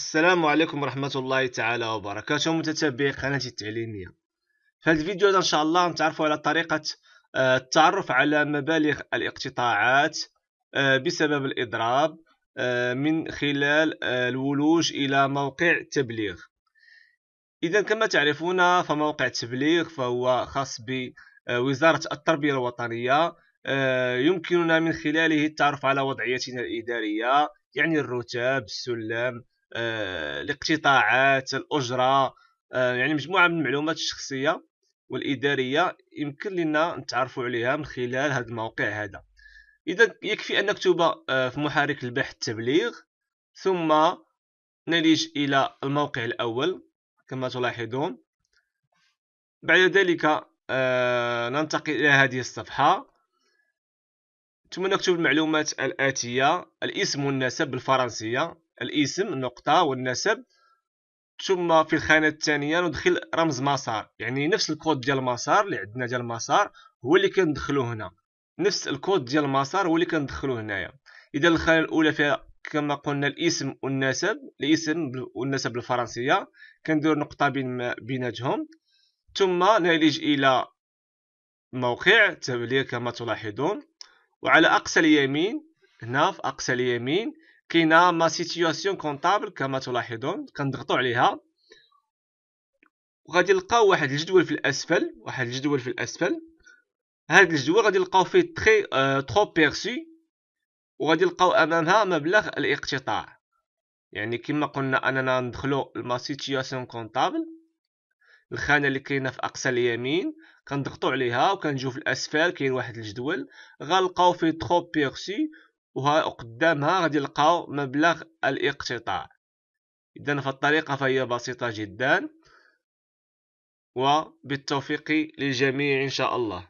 السلام عليكم ورحمة الله تعالى وبركاته متتبعي قناتي التعليمية في هذا الفيديو إن شاء الله نتعرفوا على طريقة آه، التعرف على مبالغ الاقتطاعات آه، بسبب الإضراب آه، من خلال الولوج إلى موقع التبليغ إذا كما تعرفون فموقع التبليغ فهو خاص بوزارة التربية الوطنية يمكننا من خلاله التعرف على وضعيتنا الإدارية يعني الرتاب السلم آه، الاقتطاعات الاجره آه، يعني مجموعه من المعلومات الشخصيه والاداريه يمكن لنا نتعرفوا عليها من خلال هذا الموقع هذا اذا يكفي ان نكتب آه، في محرك البحث التبليغ ثم نلج الى الموقع الاول كما تلاحظون بعد ذلك ننتقل الى هذه الصفحه ثم نكتب المعلومات الاتيه الاسم والنسب بالفرنسيه الاسم النقطة والنسب ثم في الخانة الثانية ندخل رمز مسار يعني نفس الكود ديال المسار اللي عندنا ديال المسار هو اللي كندخلو هنا نفس الكود ديال المسار هو اللي كندخلو هنايا اذا الخانة الاولى فيها كما قلنا الاسم والنسب الاسم والنسب بالفرنسية كندير نقطة بين بيناتهم ثم نلج الى موقع تبليغ كما تلاحظون وعلى اقصى اليمين هنا في اقصى اليمين كاينه ما سيتياسيون كونطابل كما تلاحظون كنضغطوا عليها وغادي نلقاو واحد الجدول في الاسفل واحد الجدول في الاسفل هاد الجدول غادي نلقاو فيه تري ترو بيرسي وغادي نلقاو امامها مبلغ الاقتطاع يعني كما قلنا اننا ندخلو لما سيتياسيون كونطابل الخانه اللي كاينه في اقصى اليمين كنضغطوا عليها وكنجيو في الاسفل كاين واحد الجدول غنلقاو فيه ترو بيرسي وقدامها غادي يلقاو مبلغ الاقتطاع اذا فالطريقه فهي بسيطه جدا وبالتوفيق للجميع ان شاء الله